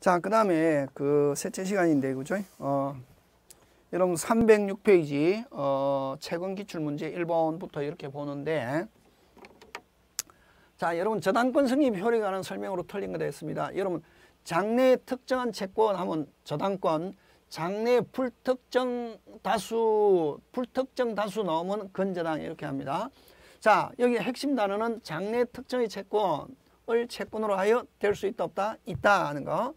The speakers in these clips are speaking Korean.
자, 그 다음에 그 셋째 시간인데, 그죠? 어, 여러분 306페이지 어, 최근 기출문제 1번부터 이렇게 보는데 자, 여러분 저당권 승인 효력에 관한 설명으로 틀린 거되습니다 여러분 장래의 특정한 채권 하면 저당권, 장래 불특정 다수, 불특정 다수 넘오면 근저당 이렇게 합니다. 자, 여기 핵심 단어는 장래 특정의 채권, 을 채권으로 하여 될 수 있다 없다 있다 하는 거.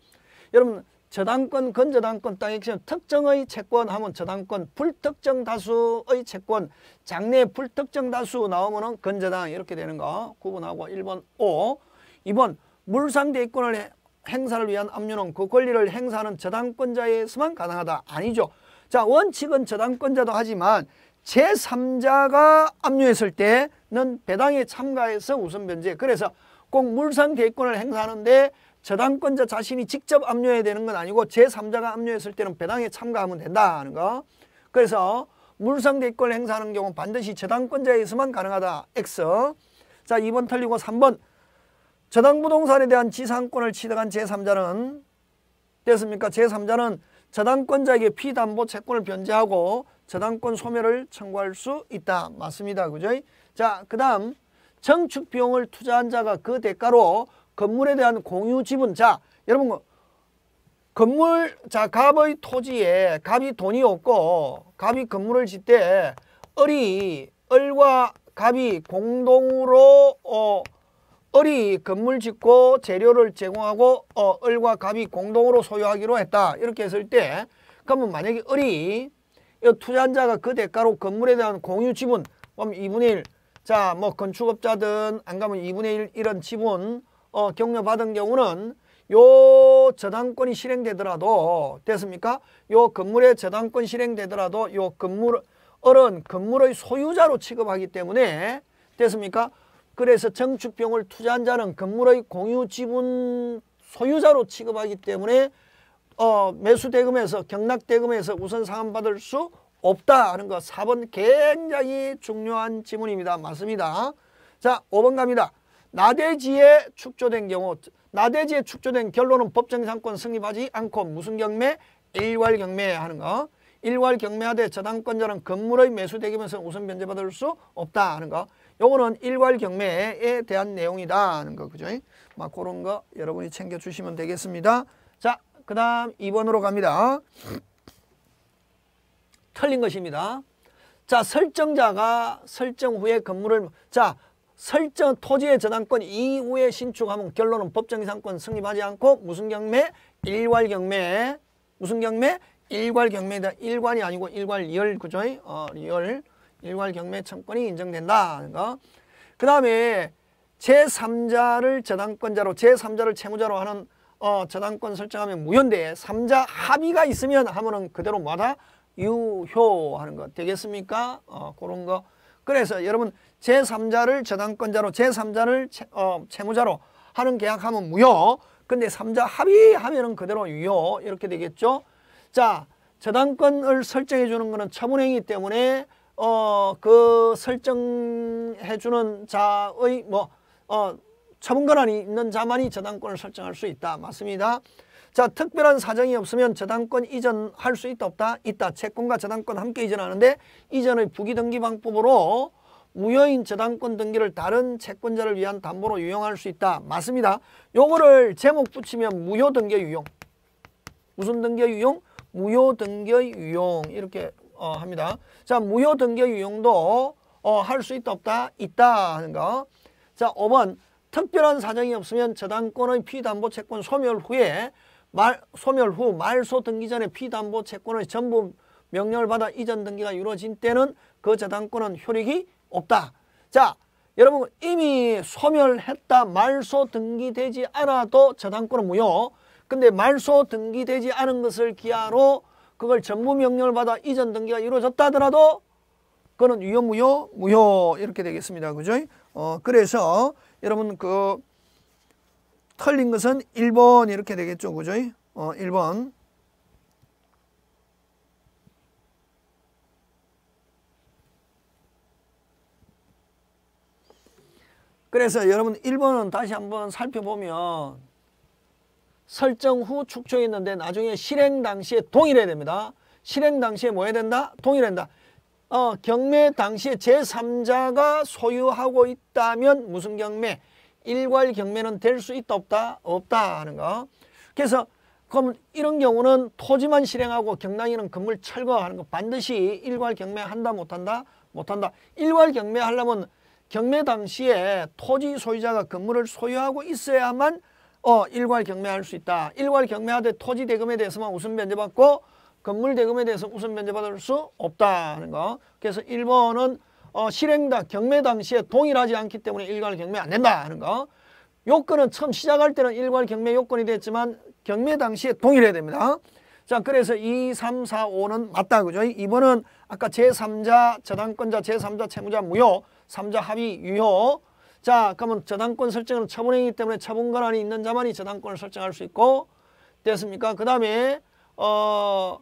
여러분 저당권, 건저당권 땅의 기준 특정의 채권 하면 저당권, 불특정 다수의 채권, 장래 불특정 다수 나오면은 건저당 이렇게 되는 거 구분하고 1번 O, 2번 물상대권을 행사를 위한 압류는 그 권리를 행사하는 저당권자에서만 가능하다. 아니죠. 자 원칙은 저당권자도 하지만 제3자가 압류했을 때는 배당에 참가해서 우선 변제. 그래서 꼭 물상 대권을 행사하는데 저당권자 자신이 직접 압류해야 되는 건 아니고 제3자가 압류했을 때는 배당에 참가하면 된다는 거. 그래서 물상 대권을 행사하는 경우는 반드시 저당권자에서만 가능하다. X. 자, 2번 틀리고 3번. 저당 부동산에 대한 지상권을 취득한 제3자는 됐습니까? 제3자는 저당권자에게 피담보 채권을 변제하고 저당권 소멸을 청구할 수 있다. 맞습니다. 그죠? 자, 그 다음 정축 비용을 투자한 자가 그 대가로 건물에 대한 공유 지분자 여러분 건물 자 갑의 토지에 갑이 돈이 없고 갑이 건물을 짓때 을이 을과 갑이 공동으로 어 을이 건물 짓고 재료를 제공하고 어 을과 갑이 공동으로 소유하기로 했다 이렇게 했을 때 그러면 만약에 을이 투자한 자가 그 대가로 건물에 대한 공유 지분 그럼 2분의 1 자, 뭐 건축업자든 안 가면 2분의 1 이런 지분 어, 격려받은 경우는 요 저당권이 실행되더라도 됐습니까? 요 건물의 저당권 실행되더라도 요 건물은 건물의 소유자로 취급하기 때문에 됐습니까? 그래서 정축병을 투자한 자는 건물의 공유 지분 소유자로 취급하기 때문에 어, 매수 대금에서 경락 대금에서 우선 상환받을 수 없다 하는 것 4번 굉장히 중요한 지문입니다. 맞습니다. 자 5번 갑니다. 나대지에 축조된 경우 나대지에 축조된 결론은 법정상권 승립하지 않고 무슨 경매? 일괄 경매 하는 거. 일괄 경매하되 저당권자는 건물의 매수되기면서 우선 변제받을 수 없다 하는 거. 요거는 일괄 경매에 대한 내용이다 하는 거 그죠? 막 그런 거 여러분이 챙겨 주시면 되겠습니다. 자, 그다음 2번으로 갑니다. 틀린 것입니다. 자, 설정자가 설정 후에 건물을 자, 설정 토지의 저당권 이후에 신축하면 결론은 법정이상권 승립하지 않고 무슨 경매? 일괄 경매. 무슨 경매? 일괄 경매다. 일관이 아니고 일괄 리얼 구조의 어, 리얼 일괄 경매 청권이 인정된다. 그니까 그다음에 제3자를 저당권자로 제3자를 채무자로 하는 어, 저당권 설정하면 무효인데 3자 합의가 있으면 하면은 그대로 뭐다? 유효하는 것 되겠습니까? 어, 그런 거. 그래서 여러분 제3자를 저당권자로 제3자를 채, 어, 무자로 하는 계약하면 무효. 근데 3자 합의하면은 그대로 유효 이렇게 되겠죠. 자, 저당권을 설정해 주는 것은 처분행위 때문에 어그 설정해 주는 자의 뭐어 처분권한이 있는 자만이 저당권을 설정할 수 있다. 맞습니다. 자 특별한 사정이 없으면 저당권 이전할 수 있다 없다? 있다. 채권과 저당권 함께 이전하는데 이전의 부기등기 방법으로 무효인 저당권 등기를 다른 채권자를 위한 담보로 유용할 수 있다. 맞습니다. 요거를 제목 붙이면 무효 등기 유용. 무슨 등기 유용? 무효 등기 유용 이렇게 어, 합니다. 자 무효 등기 유용도 어, 할 수 있다 없다? 있다 하는 거. 자 5번 특별한 사정이 없으면 저당권의 피담보 채권 소멸 후에 말, 소멸 후 말소 등기 전에 피담보 채권의 전부 명령을 받아 이전 등기가 이루어진 때는 그 저당권은 효력이 없다. 자, 여러분 이미 소멸했다 말소 등기되지 않아도 저당권은 무효. 근데 말소 등기되지 않은 것을 기하로 그걸 전부 명령을 받아 이전 등기가 이루어졌다 하더라도 그는 거 위험 무효 무효 이렇게 되겠습니다. 그죠? 어 그래서 여러분 그 컬린 것은 1번 이렇게 되겠죠. 그죠? 어, 1번. 그래서 여러분 1번은 다시 한번 살펴보면 설정 후 축소했는데 나중에 실행 당시에 동일해야 됩니다. 실행 당시에 뭐 해야 된다? 동일해야 된다. 어, 경매 당시에 제3자가 소유하고 있다면 무슨 경매? 일괄 경매는 될 수 있다 없다 없다 하는 거. 그래서 그럼 이런 경우는 토지만 실행하고 경당이는 건물 철거하는 거 반드시 일괄 경매 한다 못한다 못한다. 일괄 경매 하려면 경매 당시에 토지 소유자가 건물을 소유하고 있어야만 어 일괄 경매할 수 있다. 일괄 경매하되 토지 대금에 대해서만 우선 면제받고 건물 대금에 대해서 우선 면제받을수 없다 하는 거. 그래서 1번은 어, 실행당, 경매 당시에 동일하지 않기 때문에 일괄 경매 안 된다 하는 거. 요건은 처음 시작할 때는 일괄 경매 요건이 됐지만 경매 당시에 동일해야 됩니다. 자, 그래서 2, 3, 4, 5는 맞다. 그죠? 이번은 아까 제3자, 저당권자, 제3자, 채무자 무효, 3자 합의 유효. 자, 그러면 저당권 설정은 처분행위이기 때문에 처분 권한이 있는 자만이 저당권을 설정할 수 있고 됐습니까? 그 다음에 어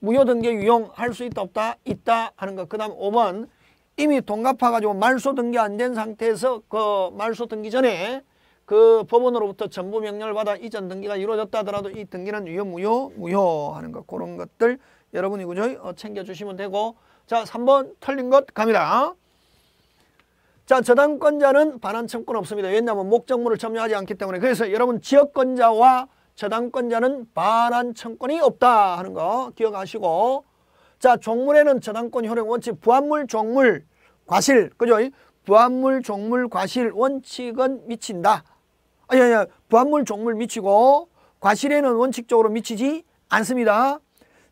무효 등계 유용할 수 있다 없다 있다 하는 거그 다음 5번 이미 동갑해가지고 말소 등기 안 된 상태에서 그 말소 등기 전에 그 법원으로부터 전부 명령을 받아 이전 등기가 이루어졌다 하더라도 이 등기는 유효 무효 무효 하는 것 그런 것들 여러분이 그죠 어, 챙겨주시면 되고 자 3번 틀린 것 갑니다. 자 저당권자는 반환 청구는 없습니다. 왜냐하면 목적물을 점유하지 않기 때문에 그래서 여러분 지역권자와 저당권자는 반환 청권이 없다 하는 거 기억하시고 자, 종물에는 저당권 효력 원칙, 부합물, 종물, 과실, 그죠? 부합물, 종물, 과실 원칙은 미친다. 아니, 아니, 부합물, 종물 미치고 과실에는 원칙적으로 미치지 않습니다.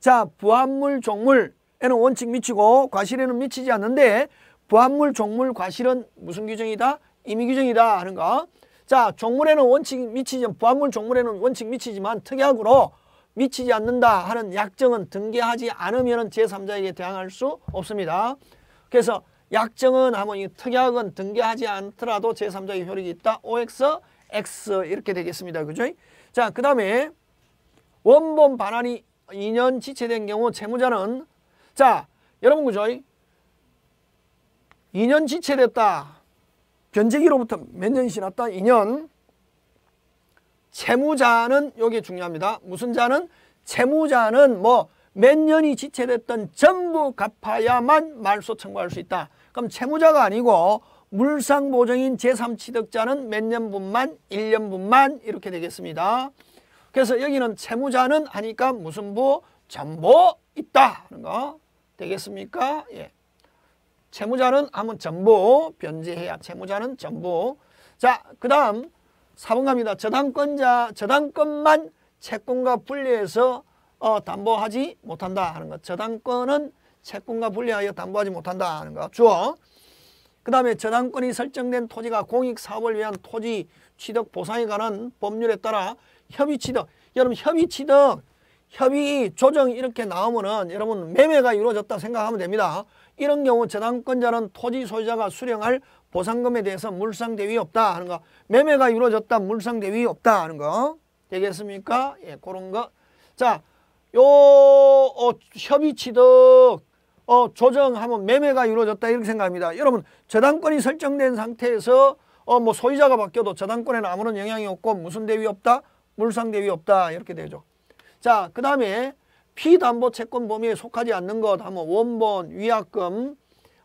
자, 부합물, 종물에는 원칙 미치고 과실에는 미치지 않는데 부합물, 종물, 과실은 무슨 규정이다? 임의 규정이다 하는 거. 자, 종물에는 원칙 미치지 부합물 종물에는 원칙 미치지만 특약으로 미치지 않는다 하는 약정은 등기하지 않으면 제3자에게 대항할 수 없습니다. 그래서 약정은 하면 이 특약은 등기하지 않더라도 제3자의 효력이 있다. OX, X 이렇게 되겠습니다. 그죠? 자, 그 다음에 원본 반환이 2년 지체된 경우 채무자는 자, 여러분 그죠? 2년 지체됐다. 변제기로부터 몇년 지났다? 2년. 채무자는 여기 중요합니다. 무슨 자는? 채무자는 뭐 몇 년이 지체됐던 전부 갚아야만 말소 청구할 수 있다. 그럼 채무자가 아니고 물상보정인 제3취득자는 몇 년분만, 1년분만 이렇게 되겠습니다. 그래서 여기는 채무자는 하니까 무슨 부? 전보 있다 하는 거 되겠습니까? 예. 채무자는 하면 전보, 변제해야 채무자는 전보. 자, 그 다음 사번 갑니다. 저당권자, 저당권만 채권과 분리해서 어, 담보하지 못한다 하는 것. 저당권은 채권과 분리하여 담보하지 못한다 하는 것. 주어. 그 다음에 저당권이 설정된 토지가 공익사업을 위한 토지 취득 보상에 관한 법률에 따라 협의 취득. 여러분 협의 취득, 협의 조정 이렇게 나오면은 여러분 매매가 이루어졌다 생각하면 됩니다. 이런 경우 저당권자는 토지 소유자가 수령할 보상금에 대해서 물상대위 없다 하는 거 매매가 이루어졌다 물상대위 없다 하는 거 되겠습니까? 예, 그런 거. 자, 요 어, 협의취득 어, 조정하면 매매가 이루어졌다 이렇게 생각합니다. 여러분 저당권이 설정된 상태에서 어, 뭐 소유자가 바뀌어도 저당권에는 아무런 영향이 없고 무슨 대위 없다? 물상대위 없다 이렇게 되죠. 자, 그 다음에 비담보 채권 범위에 속하지 않는 것 하면 원본, 위약금,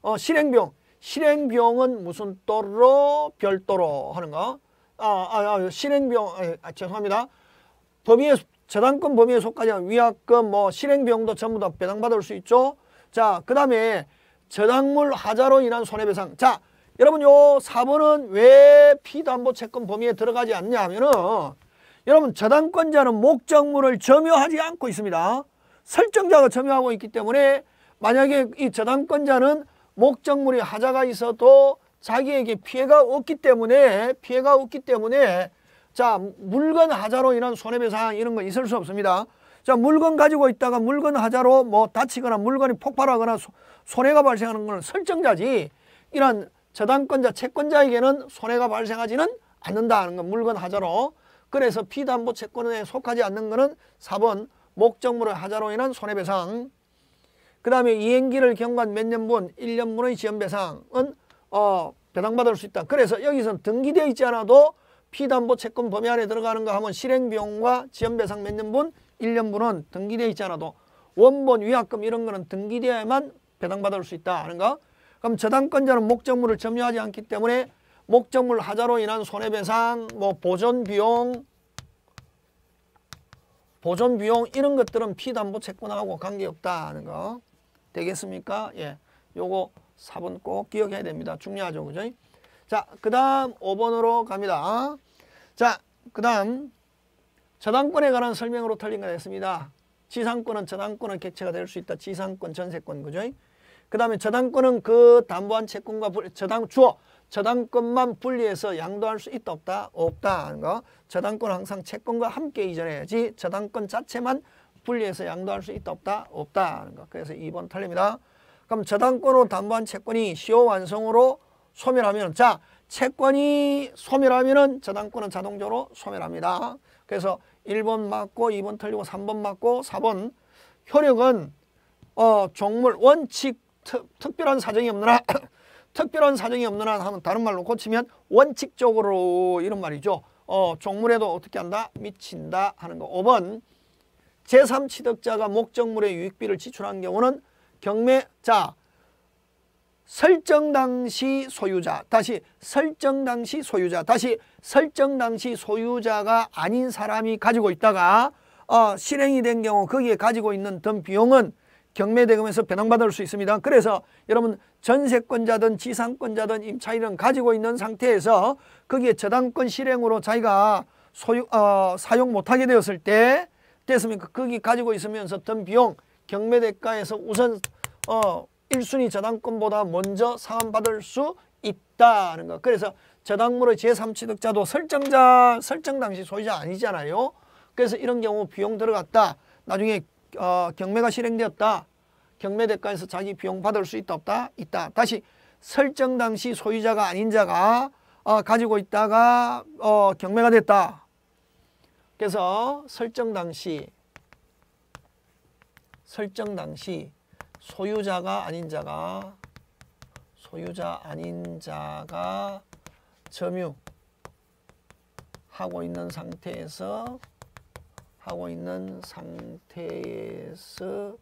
어, 실행비용. 실행비은 무슨 또로 별도로 하는 거. 아, 아, 아실행비 아, 예, 아, 죄송합니다. 범위에, 저당권 범위에 속하지 않은 위약금, 뭐, 실행비용도 전부 다 배당받을 수 있죠. 자, 그 다음에 저당물 하자로 인한 손해배상. 자, 여러분 요 4번은 왜 피담보 채권 범위에 들어가지 않냐 하면은 여러분 저당권자는 목적물을 점유하지 않고 있습니다. 설정자가 점유하고 있기 때문에 만약에 이 저당권자는 목적물에 하자가 있어도 자기에게 피해가 없기 때문에 피해가 없기 때문에 자 물건 하자로 인한 손해배상 이런 거 있을 수 없습니다. 자 물건 가지고 있다가 물건 하자로 뭐 다치거나 물건이 폭발하거나 소, 손해가 발생하는 건 설정자지 이런 저당권자 채권자에게는 손해가 발생하지는 않는다 하는 건 물건 하자로 그래서 피담보 채권에 속하지 않는 거는 4번 목적물의 하자로 인한 손해배상 그 다음에 이행기를 경과한 몇 년분 1년분의 지연배상은 어, 배당받을 수 있다. 그래서 여기서는 등기되어 있지 않아도 피담보 채권 범위 안에 들어가는 거 하면 실행비용과 지연배상 몇 년분 1년분은 등기되어 있지 않아도 원본 위약금 이런 거는 등기되어야만 배당받을 수 있다 하는 거 그럼 저당권자는 목적물을 점유하지 않기 때문에 목적물 하자로 인한 손해배상, 뭐 보존비용, 보존 비용 이런 것들은 피담보 채권하고 관계없다는 거 되겠습니까? 예. 요거 4번 꼭 기억해야 됩니다. 중요하죠. 그죠? 자, 그다음 5번으로 갑니다. 자, 그다음 저당권에 관한 설명으로 틀린 거 됐습니다. 지상권은 저당권은 객체가 될 수 있다. 지상권, 전세권. 그죠? 그다음에 저당권은 그 담보한 채권과 불, 저당 주어 저당권만 분리해서 양도할 수 있다 없다 없다 하는 거 저당권 항상 채권과 함께 이전해야지 저당권 자체만 분리해서 양도할 수 있다 없다 없다 하는 거 그래서 2번 틀립니다 그럼 저당권으로 담보한 채권이 시효 완성으로 소멸하면 자 채권이 소멸하면 은 저당권은 자동적으로 소멸합니다 그래서 1번 맞고 2번 틀리고 3번 맞고 4번 효력은 어, 종물 원칙 특, 특별한 사정이 없느라 특별한 사정이 없는 한 하면 다른 말로 고치면 원칙적으로 이런 말이죠. 어, 종물에도 어떻게 한다? 미친다 하는 거. 5번 제3취득자가 목적물의 유익비를 지출한 경우는 경매자 설정 당시 소유자 다시 설정 당시 소유자 다시 설정 당시 소유자가 아닌 사람이 가지고 있다가 어, 실행이 된 경우 거기에 가지고 있는 든 비용은 경매대금에서 배당받을 수 있습니다. 그래서 여러분 전세권자든 지상권자든 임차인은 가지고 있는 상태에서 거기에 저당권 실행으로 자기가 소유, 어, 사용 못하게 되었을 때 됐습니까? 그 거기 가지고 있으면서 든 비용 경매 대가에서 우선 어, 1순위 저당권보다 먼저 상환받을 수 있다는 거. 그래서 저당물의 제3취득자도 설정자 설정 당시 소유자 아니잖아요. 그래서 이런 경우 비용 들어갔다. 나중에 어, 경매가 실행되었다. 경매 대가에서 자기 비용 받을 수 있다 없다 있다 다시 설정 당시 소유자가 아닌 자가 어, 가지고 있다가 어, 경매가 됐다 그래서 설정 당시 설정 당시 소유자가 아닌 자가 소유자 아닌 자가 점유하고 있는 상태에서 하고 있는 상태에서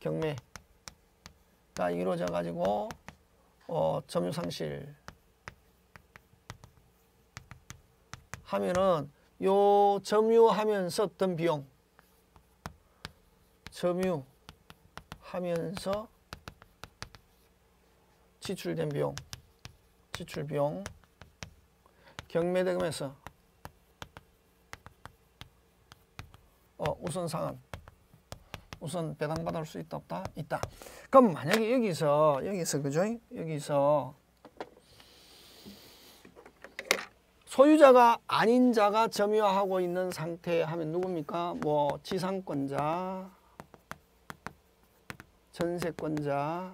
경매가 이루어져 가지고 어, 점유 상실 하면은 요 점유하면서 어떤 비용 점유하면서 지출된 비용 지출 비용 경매대금에서 어, 우선 상한 우선 배당받을 수 있다 없다? 있다. 그럼 만약에 여기서 여기서 그죠? 여기서 소유자가 아닌 자가 점유하고 있는 상태 하면 누굽니까? 뭐 지상권자, 전세권자,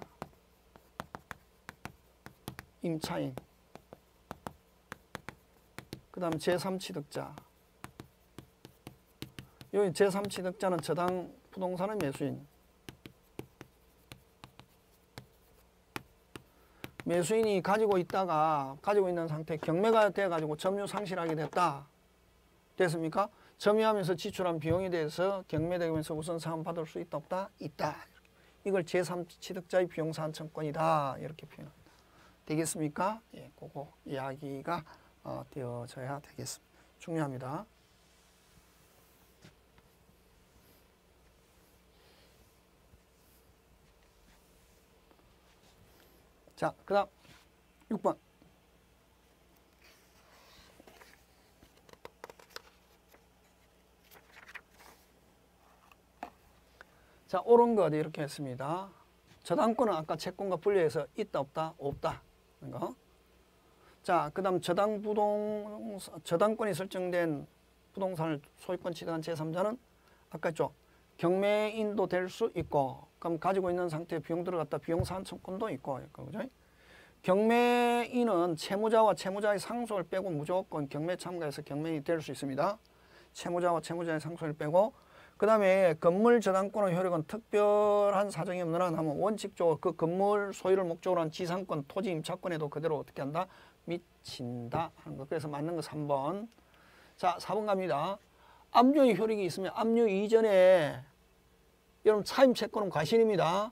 임차인, 그 다음 제3취득자 여기 제3취득자는 저당 부동산은 매수인. 매수인이 가지고 있다가 가지고 있는 상태 경매가 돼가지고 점유 상실하게 됐다. 됐습니까? 점유하면서 지출한 비용에 대해서 경매대금에서 우선 상환받을 수 있다 없다? 있다. 이걸 제3취득자의 비용산청권이다. 이렇게 표현합니다. 되겠습니까? 예, 그거 이야기가 어, 되어져야 되겠습니다. 중요합니다. 자, 그 다음 6번. 자, 옳은 것 이렇게 했습니다. 저당권은 아까 채권과 분리해서 있다 없다 없다. 거. 자, 그다음 저당 부동 저당권이 설정된 부동산을 소유권 취득한 제3자는 아까 했죠. 경매인도 될 수 있고 그럼 가지고 있는 상태에 비용 들어갔다 비용 산청권도 있고 그러니 그죠? 경매인은 채무자와 채무자의 상속을 빼고 무조건 경매 참가해서 경매인이 될 수 있습니다. 채무자와 채무자의 상속을 빼고 그 다음에 건물 저당권의 효력은 특별한 사정이 없는 한 하면 원칙적으로 그 건물 소유를 목적으로 한 지상권, 토지 임차권에도 그대로 어떻게 한다? 미친다 하는 것. 그래서 맞는 거 3번. 자, 4번 갑니다. 압류의 효력이 있으면 압류 이전에 여러분 차임 채권은 과실입니다.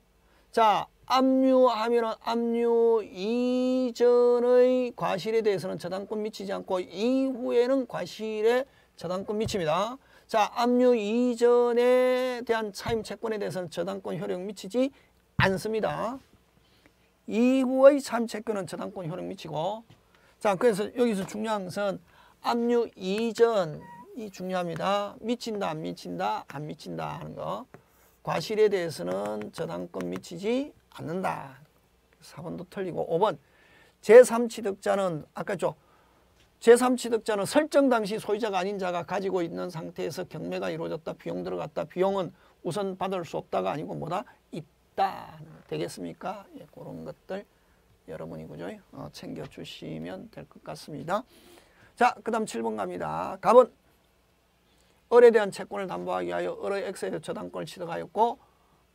자, 압류하면은 압류 이전의 과실에 대해서는 저당권 미치지 않고 이후에는 과실에 저당권 미칩니다. 자, 압류 이전에 대한 차임 채권에 대해서는 저당권 효력 미치지 않습니다. 이후의 차임 채권은 저당권 효력 미치고 자, 그래서 여기서 중요한 것은 압류 이전이 중요합니다. 미친다, 안 미친다, 안 미친다 하는 거. 과실에 대해서는 저당권 미치지 않는다. 4번도 틀리고 5번 제3취득자는 아까 죠 제3취득자는 설정 당시 소유자가 아닌 자가 가지고 있는 상태에서 경매가 이루어졌다. 비용 들어갔다. 비용은 우선 받을 수 없다가 아니고 뭐다? 있다. 되겠습니까? 예, 그런 것들 여러분이 그죠? 어, 챙겨주시면 될 것 같습니다. 자, 그 다음 7번 갑니다. 갑은 을에 대한 채권을 담보하기 위하여 을의 x에 저당권을 취득하였고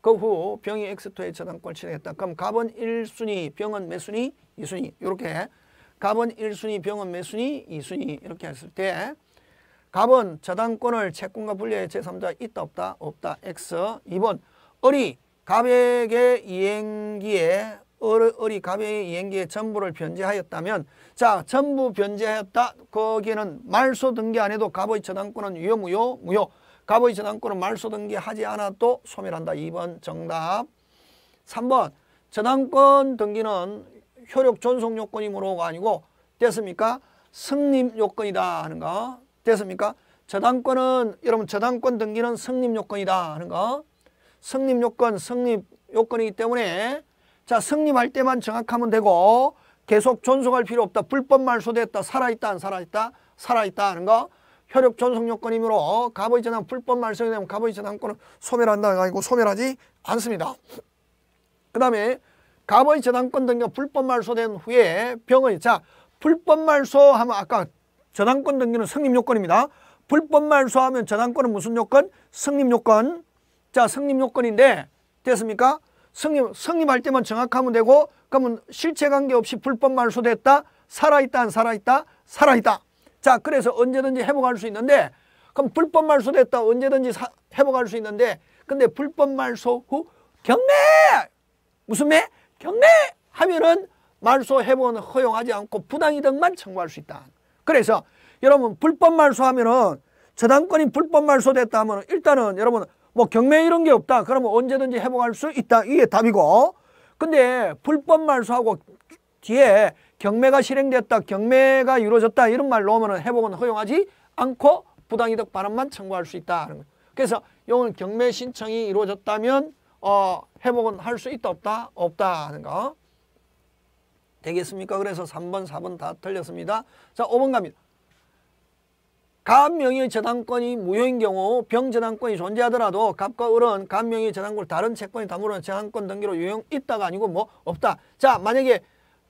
그 후 병이 x2에 저당권을 취득했다. 그럼 갑은 1순위, 병은 몇 순위? 2순위. 이렇게 갑은 1순위, 병은 몇 순위? 2순위. 이렇게 했을 때 갑은 저당권을 채권과 분리해 제3자 있다 없다 없다 x 2번 을이 갑에게 이행기에 어리, 을의 갑의 이행기의 전부를 변제하였다면 자 전부 변제하였다 거기에는 말소 등기 안 해도 갑의 저당권은 유효무효 무효 갑의 저당권은 말소 등기하지 않아도 소멸한다 2번 정답 3번 저당권 등기는 효력 존속 요건이므로가 아니고 됐습니까? 승립 요건이다 하는 거 됐습니까? 저당권은 여러분 저당권 등기는 승립 요건이다 하는 거 승립 요건 승립 요건이기 때문에 자 승림할 때만 정확하면 되고 계속 존속할 필요 없다. 불법 말소됐다. 살아있다 안 살아있다. 살아있다 하는 거. 혈육 존속 요건이므로 갑의 전환 불법 말소이 되면 갑의 전환권은 소멸한다. 아니고 소멸하지 않습니다. 그 다음에 갑의 전환권 등이 불법 말소된 후에 병의 자 불법 말소하면 아까 전환권 등기는 승림 요건입니다. 불법 말소하면 전환권은 무슨 요건? 승림 요건. 자, 승림 요건인데 됐습니까? 성립, 성립할 때만 정확하면 되고 그러면 실체 관계없이 불법 말소됐다. 살아있다 안 살아있다? 살아있다. 자 그래서 언제든지 회복할 수 있는데 그럼 불법 말소됐다. 언제든지 사, 회복할 수 있는데 근데 불법 말소 후 경매! 무슨 매? 경매! 하면은 말소 회복은 허용하지 않고 부당이득만 청구할 수 있다. 그래서 여러분 불법 말소하면은 저당권이 불법 말소됐다 하면 은 일단은 여러분 뭐 경매 이런 게 없다. 그러면 언제든지 회복할 수 있다. 이게 답이고. 근데 불법 말소하고 뒤에 경매가 실행됐다, 경매가 이루어졌다 이런 말 넣으면 회복은 허용하지 않고 부당이득 반환만 청구할 수 있다. 그래서 이건 경매 신청이 이루어졌다면 어, 회복은 할 수 있다, 없다, 없다 하는 거. 되겠습니까? 그래서 3번, 4번 다 틀렸습니다. 자, 5번 갑니다. 갑명의 저당권이 무효인 경우 병저당권이 존재하더라도 갑과 을은 갑명의 저당권 다른 채권이 다물어 저당권 등기로 유용 있다가 아니고 뭐 없다. 자 만약에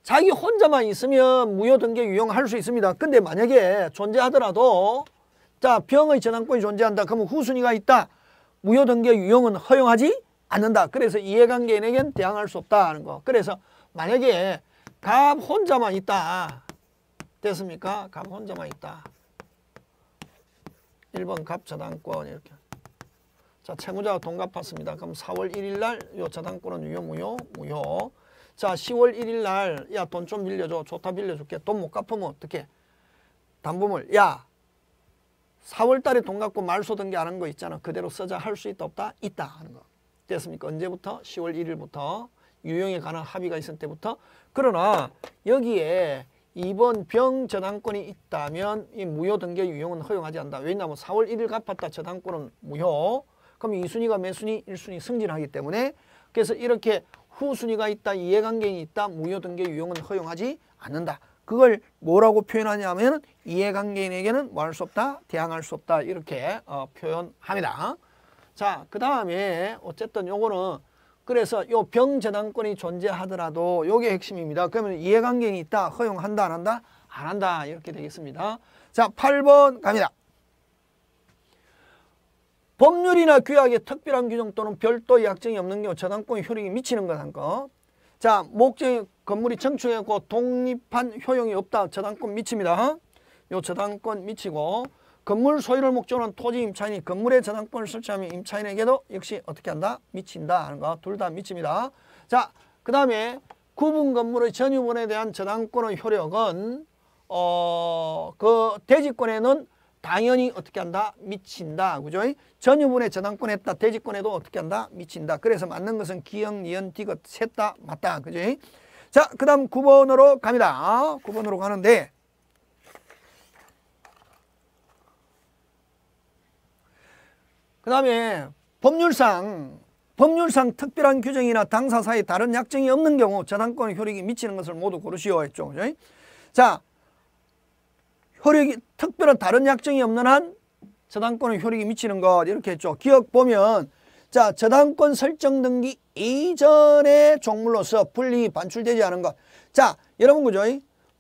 자기 혼자만 있으면 무효 등기 유용할 수 있습니다. 근데 만약에 존재하더라도 자 병의 저당권이 존재한다. 그러면 후순위가 있다. 무효 등기 유용은 허용하지 않는다. 그래서 이해관계인에겐 대항할 수 없다는 거. 그래서 만약에 갑 혼자만 있다. 됐습니까? 갑 혼자만 있다. 1번 갑 저당권 이렇게. 자, 채무자가 동갑았습니다. 그럼 4월 1일 날요 저당권은 유효 무효 무효. 자, 10월 1일 날야 돈 좀 빌려줘. 좋다 빌려줄게. 돈 못 갚으면 어떻게? 담보물 야 4월 달에 돈 갖고 말소 등기하는 거 있잖아. 그대로 써자할 수 있다 없다? 있다 하는 거. 됐습니까? 언제부터? 10월 1일부터 유형에 관한 합의가 있을 때부터 그러나 여기에 2번 병 저당권이 있다면 이 무효 등계 유형은 허용하지 않는다. 왜냐하면 4월 1일 갚았다 저당권은 무효. 그럼 2순위가매 순위? 1순위 승진하기 때문에 그래서 이렇게 후순위가 있다, 이해관계인이 있다, 무효 등계 유형은 허용하지 않는다. 그걸 뭐라고 표현하냐면 이해관계인에게는 뭐할수 없다, 대항할 수 없다 이렇게 어, 표현합니다. 자, 그 다음에 어쨌든 요거는 그래서 요 병저당권이 존재하더라도 요게 핵심입니다. 그러면 이해관계가 있다. 허용한다. 안 한다? 안 한다. 이렇게 되겠습니다. 자, 8번 갑니다. 법률이나 규약의 특별한 규정 또는 별도의 약정이 없는 경우 저당권 효력이 미치는 것한 거. 자, 목적 건물이 청축했고 독립한 효용이 없다. 저당권 미칩니다. 요 저당권 미치고 건물 소유를 목적으로 한 토지 임차인이 건물의 저당권을 설치하면 임차인에게도 역시 어떻게 한다? 미친다 하는 거 둘 다 미칩니다. 자, 그 다음에 구분 건물의 전유물에 대한 저당권의 효력은 어, 그 대지권에는 당연히 어떻게 한다? 미친다. 그죠? 전유분의 저당권 했다. 대지권에도 어떻게 한다? 미친다. 그래서 맞는 것은 기역, 니은, 디귿, 셋다 맞다. 그죠? 자, 그 다음 9번으로 갑니다. 9번으로 가는데 그 다음에 법률상 법률상 특별한 규정이나 당사사의 다른 약정이 없는 경우 저당권의 효력이 미치는 것을 모두 고르시오 했죠. 그죠? 자, 효력이 특별한 다른 약정이 없는 한 저당권의 효력이 미치는 것 이렇게 했죠. 기억 보면 자 저당권 설정 등기 이전의 종물로서 분리 반출되지 않은 것. 자 여러분 그죠?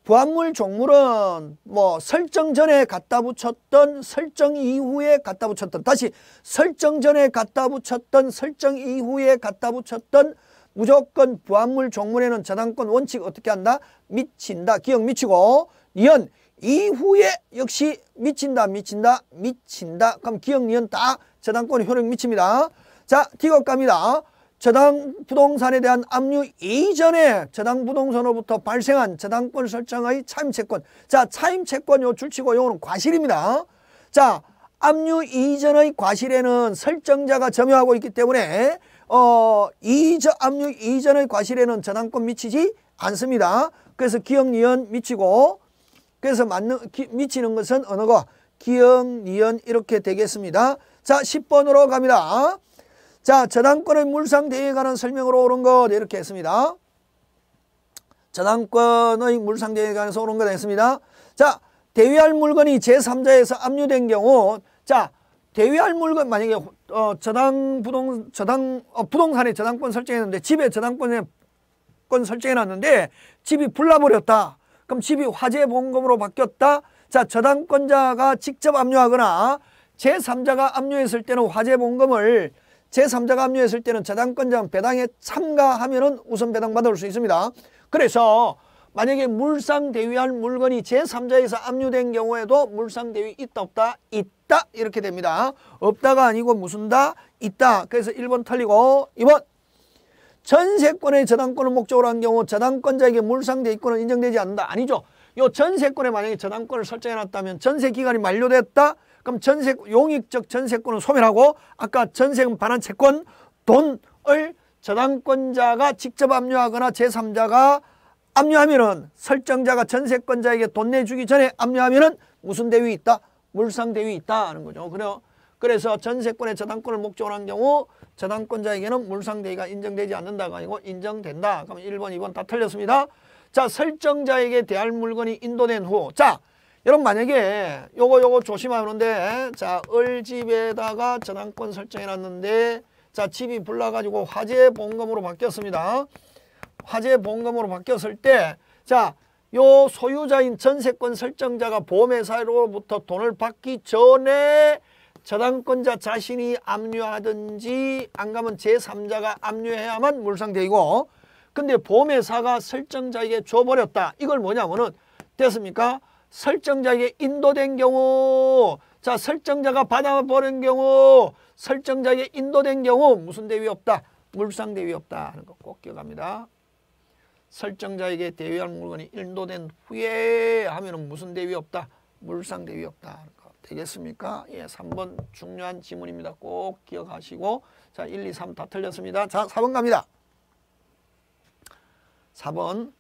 부합물 종물은 뭐 설정 전에 갖다 붙였던 설정 이후에 갖다 붙였던 다시 설정 전에 갖다 붙였던 설정 이후에 갖다 붙였던 무조건 부합물 종물에는 저당권 원칙 어떻게 한다? 미친다. 기억 미치고 니은 이후에 역시 미친다 미친다 미친다 그럼 기억 니은 딱 저당권의 효력 미칩니다. 자 디귿 갑니다. 저당 부동산에 대한 압류 이전에 저당 부동산으로부터 발생한 저당권 설정의 차임채권 자 차임채권 요 줄치고 요거는 과실입니다 자 압류 이전의 과실에는 설정자가 점유하고 있기 때문에 어이저 압류 이전의 과실에는 저당권 미치지 않습니다 그래서 기억 니은 미치고 그래서 맞는 기, 미치는 것은 어느 거 기억 니은 이렇게 되겠습니다 자 10번으로 갑니다 자, 저당권의 물상대에 관한 설명으로 옳은 것 이렇게 했습니다. 저당권의 물상대에 관해서 옳은 것 했습니다. 자, 대위할 물건이 제3자에서 압류된 경우 자, 대위할 물건 만약에 어, 저당 부동 저당 어, 부동산에 저당권 설정했는데 집에 저당권 설정해놨는데 집이 불나버렸다. 그럼 집이 화재 보험금으로 바뀌었다. 자 저당권자가 직접 압류하거나 제3자가 압류했을 때는 화재 보험금을 제3자가 합류했을 때는 저당권자 배당에 참가하면 은 우선 배당받을 수 있습니다. 그래서 만약에 물상대위할 물건이 제3자에서 압류된 경우에도 물상대위 있다 없다 있다 이렇게 됩니다. 없다가 아니고 무슨 다 있다. 그래서 1번 틀리고 2번 전세권의 저당권을 목적으로 한 경우 저당권자에게 물상대위권은 인정되지 않는다. 아니죠. 요 전세권에 만약에 저당권을 설정해놨다면 전세기간이 만료됐다. 그럼 전세 용익적 전세권을 소멸하고 아까 전세금 반환 채권 돈을 저당권자가 직접 압류하거나 제3자가 압류하면은 설정자가 전세권자에게 돈 내주기 전에 압류하면은 무슨 대위 있다? 물상 대위 있다 하는 거죠. 그래요. 그래서 전세권의 저당권을 목적으로 한 경우 저당권자에게는 물상 대위가 인정되지 않는다가 아니고 인정된다. 그럼 1번, 2번 다 틀렸습니다. 자, 설정자에게 대할 물건이 인도된 후 자, 여러분 만약에 요거 요거 조심하는데 자 을집에다가 저당권 설정해놨는데 자 집이 불나가지고 화재 보험금으로 바뀌었습니다. 화재 보험금으로 바뀌었을 때 자 요 소유자인 전세권 설정자가 보험회사로부터 돈을 받기 전에 저당권자 자신이 압류하든지 안 가면 제3자가 압류해야만 물상대이고 근데 보험회사가 설정자에게 줘버렸다. 이걸 뭐냐면은 됐습니까? 설정자에게 인도된 경우 자 설정자가 받아버린 경우 설정자에게 인도된 경우 무슨 대위 없다. 물상 대위 없다 하는 거 꼭 기억합니다. 설정자에게 대위할 물건이 인도된 후에 하면은 무슨 대위 없다. 물상 대위 없다 하는 거 되겠습니까? 예, 3번 중요한 지문입니다. 꼭 기억하시고 자, 1, 2, 3 다 틀렸습니다. 자, 4번 갑니다. 4번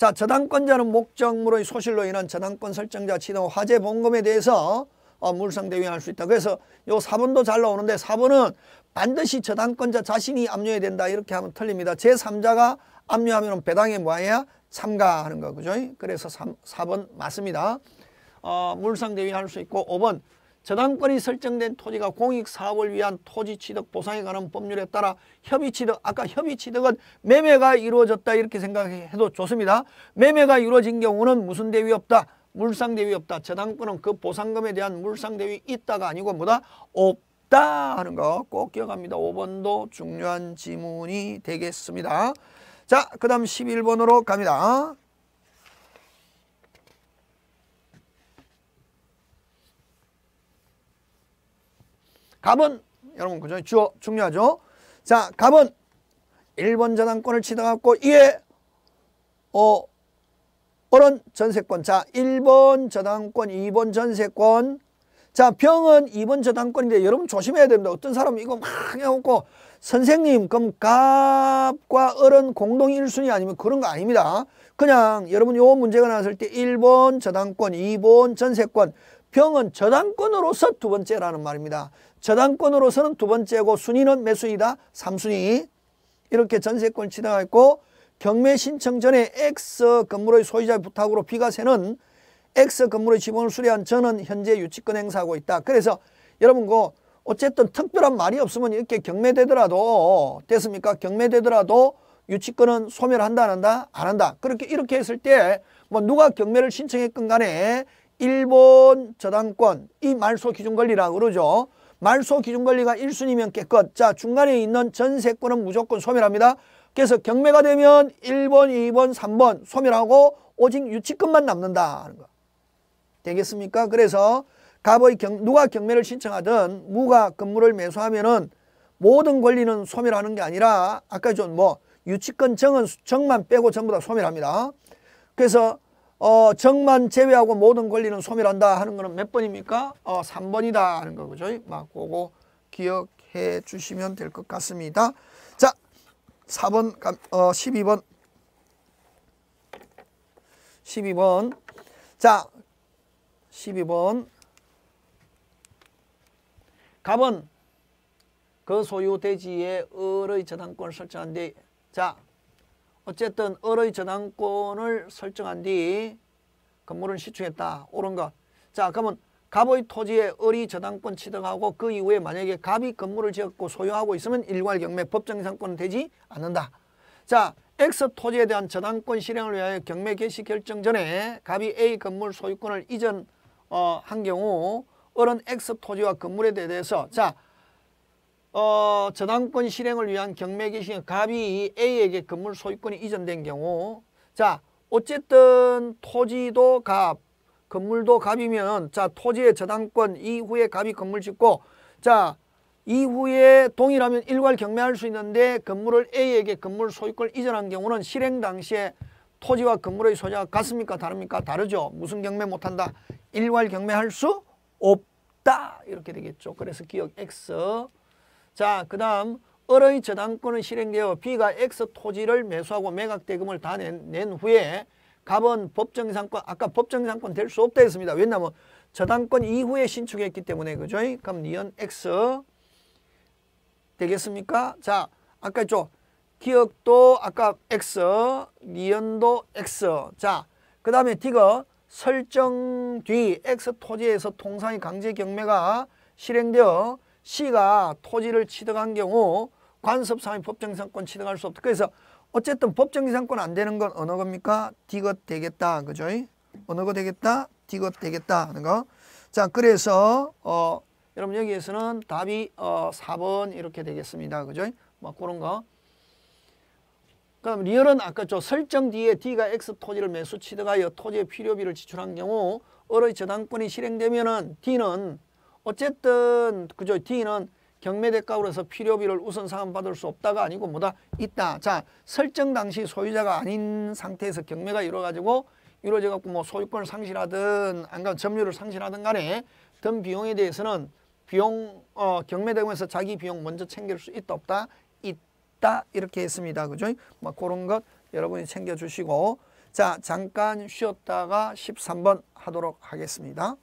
자 저당권자는 목적물의 소실로 인한 저당권 설정자 취등 화재 보험금에 대해서 어, 물상대위할 수 있다. 그래서 요 4번도 잘 나오는데 4번은 반드시 저당권자 자신이 압류해야 된다. 이렇게 하면 틀립니다. 제3자가 압류하면 배당에 뭐해야 참가하는 거. 그죠? 그래서 3, 4번 맞습니다. 어, 물상대위할 수 있고 5번 저당권이 설정된 토지가 공익사업을 위한 토지취득 보상에 관한 법률에 따라 협의취득, 아까 협의취득은 매매가 이루어졌다 이렇게 생각해도 좋습니다. 매매가 이루어진 경우는 무슨 대위 없다? 물상대위 없다. 저당권은 그 보상금에 대한 물상대위 있다가 아니고 뭐다? 없다 하는 거 꼭 기억합니다. 5번도 중요한 지문이 되겠습니다. 자, 그 다음 11번으로 갑니다. 갑은 여러분 그장히 주어 중요하죠. 자, 갑은 일본 저당권을 치더갖고 이에 어 어른 전세권 자 1번 저당권 2번 전세권 자 병은 2번 저당권인데 여러분 조심해야 됩니다 어떤 사람은 이거 막 해놓고 선생님 그럼 갑과 어른 공동 1순위 아니면 그런 거 아닙니다 그냥 여러분 요 문제가 나왔을 때 1번 저당권 2번 전세권 병은 저당권으로서 두 번째라는 말입니다 저당권으로서는 두 번째고 순위는 몇 순위다? 삼순위 이렇게 전세권을 취득하 고 경매 신청 전에 X 건물의 소유자 부탁으로 비과세는 X 건물의 지분을 수리한 저는 현재 유치권 행사하고 있다. 그래서 여러분 그 어쨌든 특별한 말이 없으면 이렇게 경매되더라도 됐습니까? 경매되더라도 유치권은 소멸한다 안 한다? 안 한다. 그렇게 이렇게 했을 때 뭐 누가 경매를 신청했건 간에 일본 저당권 이 말소 기준 권리라고 그러죠. 말소 기준관리가 1순위면 깨끗. 자 중간에 있는 전세권은 무조건 소멸합니다. 그래서 경매가 되면 1번, 2번, 3번 소멸하고 오직 유치금만 남는다 는 거. 되겠습니까? 그래서 갑의 경, 누가 경매를 신청하든 무가 건물을 매수하면은 모든 권리는 소멸하는 게 아니라 아까 전뭐 유치권 정은 정만 빼고 전부 다 소멸합니다. 그래서 어, 정만 제외하고 모든 권리는 소멸한다 하는 거는 몇 번입니까? 어, 3번이다 하는 거죠막 그거 기억해 주시면 될 것 같습니다. 자, 4번 어, 12번 12번 자 12번 갑은 그 소유 대지에 을의 저당권을 설정한 데자 어쨌든 을의 저당권을 설정한 뒤 건물은 시추했다. 옳은 것. 자 그러면 갑의 토지에 을이 저당권 취득하고 그 이후에 만약에 갑이 건물을 지었고 소유하고 있으면 일괄경매 법정이상권은 되지 않는다. 자 X 토지에 대한 저당권 실행을 위하여 경매 개시 결정 전에 갑이 A 건물 소유권을 이전한 어, 경우 을은 X 토지와 건물에 대해서 자 어, 저당권 실행을 위한 경매개 시행 갑이 A에게 건물 소유권이 이전된 경우 자 어쨌든 토지도 갑 건물도 갑이면 자 토지의 저당권 이후에 갑이 건물 짓고 자 이후에 동일하면 일괄 경매할 수 있는데 건물을 A에게 건물 소유권을 이전한 경우는 실행 당시에 토지와 건물의 소유가 같습니까? 다릅니까? 다르죠. 무슨 경매 못한다? 일괄 경매할 수 없다. 이렇게 되겠죠. 그래서 기억 X 자, 그 다음 을의 저당권은 실행되어 B가 X 토지를 매수하고 매각대금을 다낸낸 후에 갑은 법정상권, 아까 법정상권 될 수 없다 했습니다. 왜냐하면 저당권 이후에 신축했기 때문에 그죠? 그럼 니은 X 되겠습니까? 자, 아까 있죠? 기억도 아까 X, 니은도 X. 자, 그 다음에 디거 설정 뒤 X 토지에서 통상의 강제 경매가 실행되어 시가 토지를 취득한 경우 관습상의 법정상권 취득할 수 없다. 그래서 어쨌든 법정상권 안 되는 건 어느 겁니까? 디귿 되겠다. 그죠? 어느 거 되겠다? 디귿 되겠다 하는 거. 자, 그래서 어 여러분 여기에서는 답이 어 4번 이렇게 되겠습니다. 그죠? 뭐 그런 거. 그럼 리얼은 아까 저 설정 뒤에 D가 X 토지를 매수 취득하여 토지의 필요비를 지출한 경우 어의 저당권이 실행되면은 D는 어쨌든 그죠? D는 경매대가로서 으 필요비를 우선 상환받을 수 없다가 아니고 뭐다 있다. 자 설정 당시 소유자가 아닌 상태에서 경매가 이루어가지고 이루어져갖고 뭐 소유권을 상실하든 안간 점유를 상실하든 간에 든 비용에 대해서는 비용 어, 경매대금에서 자기 비용 먼저 챙길 수 있다 없다 있다 이렇게 했습니다. 그죠? 뭐 그런 것 여러분이 챙겨주시고 자 잠깐 쉬었다가 13번 하도록 하겠습니다.